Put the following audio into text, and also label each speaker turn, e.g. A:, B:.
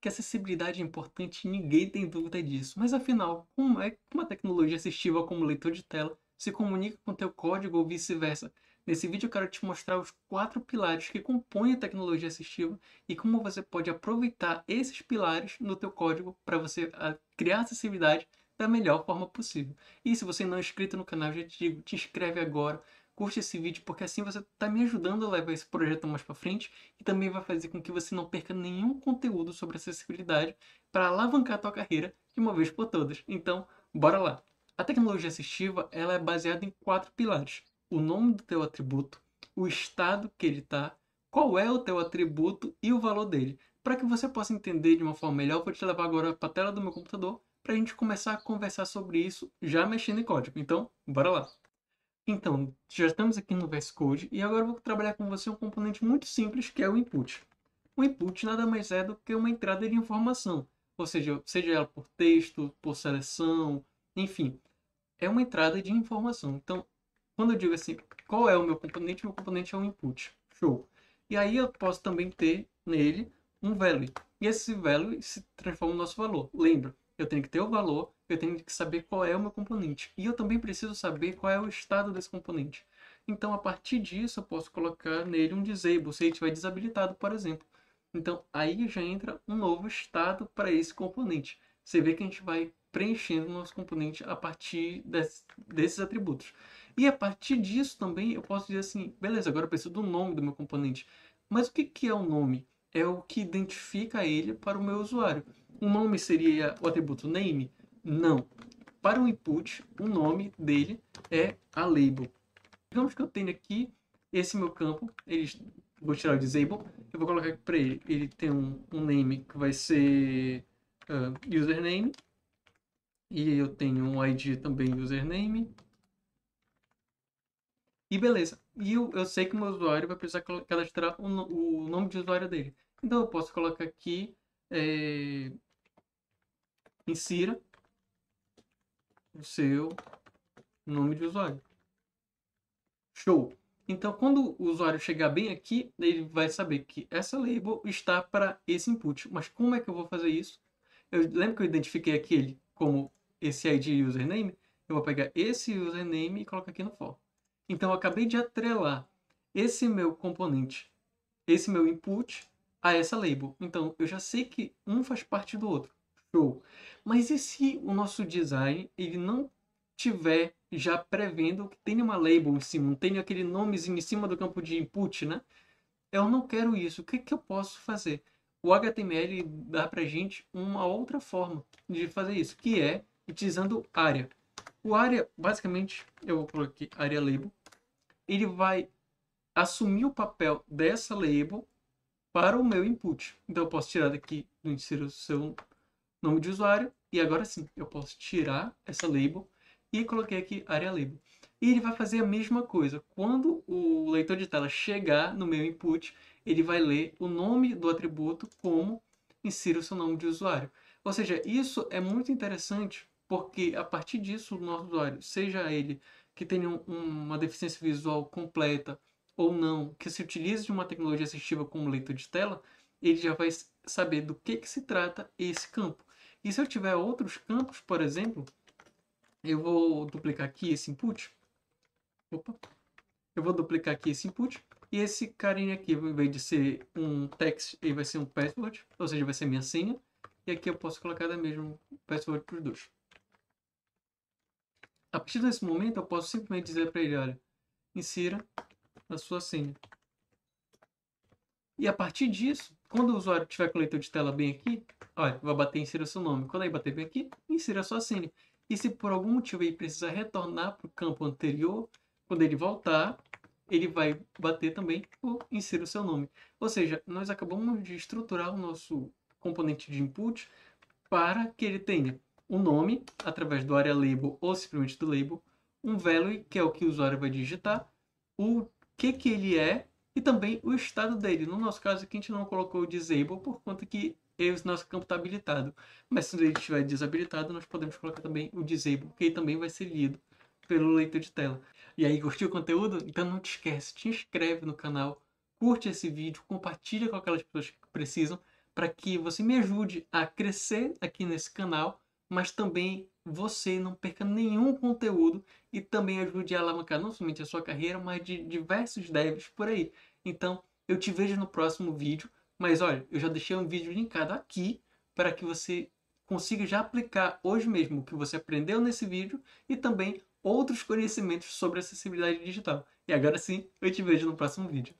A: que acessibilidade é importante, ninguém tem dúvida disso. Mas afinal, como é que uma tecnologia assistiva como leitor de tela se comunica com teu código ou vice-versa? Nesse vídeo eu quero te mostrar os quatro pilares que compõem a tecnologia assistiva e como você pode aproveitar esses pilares no teu código para você ah, criar acessibilidade da melhor forma possível. E se você não é inscrito no canal, já te digo, te inscreve agora, curte esse vídeo, porque assim você está me ajudando a levar esse projeto mais para frente e também vai fazer com que você não perca nenhum conteúdo sobre acessibilidade para alavancar a tua carreira de uma vez por todas. Então, bora lá! A tecnologia assistiva ela é baseada em quatro pilares. O nome do teu atributo, o estado que ele está, qual é o teu atributo e o valor dele. Para que você possa entender de uma forma melhor, vou te levar agora para a tela do meu computador para a gente começar a conversar sobre isso já mexendo em código. Então, bora lá! Então, já estamos aqui no VS Code e agora vou trabalhar com você um componente muito simples que é o input. O input nada mais é do que uma entrada de informação, ou seja, seja ela por texto, por seleção, enfim, é uma entrada de informação. Então, quando eu digo assim, qual é o meu componente? Meu componente é o input. Show. E aí eu posso também ter nele um value. E esse value se transforma no nosso valor. Lembra, eu tenho que ter o valor eu tenho que saber qual é o meu componente. E eu também preciso saber qual é o estado desse componente. Então, a partir disso, eu posso colocar nele um disable, se ele estiver desabilitado, por exemplo. Então, aí já entra um novo estado para esse componente. Você vê que a gente vai preenchendo o nosso componente a partir desses atributos. E a partir disso também eu posso dizer assim, beleza, agora eu preciso do nome do meu componente. Mas o que, que é o nome? É o que identifica ele para o meu usuário. O nome seria o atributo name, não. Para o input, o nome dele é a label. Digamos que eu tenho aqui esse meu campo, ele, vou tirar o disable, eu vou colocar aqui para ele, ele tem um, um, name que vai ser uh, username, e eu tenho um ID também username, e beleza. E eu, eu sei que o meu usuário vai precisar cadastrar o, o nome de usuário dele. Então eu posso colocar aqui, é, insira, o seu nome de usuário. Show! Então, quando o usuário chegar bem aqui, ele vai saber que essa label está para esse input. Mas como é que eu vou fazer isso? Eu lembro que eu identifiquei aquele como esse ID username? Eu vou pegar esse username e colocar aqui no for. Então, eu acabei de atrelar esse meu componente, esse meu input, a essa label. Então, eu já sei que um faz parte do outro. Show. Mas e se o nosso design ele não tiver já prevendo que tenha uma label em cima, não tenha aquele nomezinho em cima do campo de input, né? Eu não quero isso. O que, que eu posso fazer? O HTML dá pra gente uma outra forma de fazer isso, que é utilizando área. O área, basicamente, eu vou colocar aqui área label. Ele vai assumir o papel dessa label para o meu input. Então eu posso tirar daqui do o seu nome de usuário. E agora sim, eu posso tirar essa label e coloquei aqui área label. E ele vai fazer a mesma coisa. Quando o leitor de tela chegar no meu input, ele vai ler o nome do atributo como insira o seu nome de usuário. Ou seja, isso é muito interessante porque a partir disso o nosso usuário, seja ele que tenha um, uma deficiência visual completa ou não, que se utilize de uma tecnologia assistiva como leitor de tela, ele já vai saber do que, que se trata esse campo. E se eu tiver outros campos, por exemplo, eu vou duplicar aqui esse input. Opa. Eu vou duplicar aqui esse input. E esse carinha aqui, em vez de ser um text, ele vai ser um password, ou seja, vai ser minha senha. E aqui eu posso colocar da mesma password para os dois. A partir desse momento, eu posso simplesmente dizer para ele, olha, insira a sua senha. E a partir disso, quando o usuário tiver com o leitor de tela bem aqui, olha, vai bater insira seu nome. Quando ele bater bem aqui, insira sua senha. E se por algum motivo ele precisar retornar para o campo anterior, quando ele voltar, ele vai bater também o insira o seu nome. Ou seja, nós acabamos de estruturar o nosso componente de input para que ele tenha o um nome, através do área label ou simplesmente do label, um value, que é o que o usuário vai digitar, o que, que ele é e também o estado dele. No nosso caso aqui, a gente não colocou o disable por conta que esse nosso campo está habilitado. Mas se ele estiver desabilitado, nós podemos colocar também o disable, que também vai ser lido pelo leitor de tela. E aí, curtiu o conteúdo? Então não te esquece, te inscreve no canal, curte esse vídeo, compartilha com aquelas pessoas que precisam, para que você me ajude a crescer aqui nesse canal, mas também você não perca nenhum conteúdo e também ajude a alavancar não somente a sua carreira, mas de diversos devs por aí. Então, eu te vejo no próximo vídeo, mas olha, eu já deixei um vídeo linkado aqui para que você consiga já aplicar hoje mesmo o que você aprendeu nesse vídeo e também outros conhecimentos sobre acessibilidade digital. E agora sim, eu te vejo no próximo vídeo.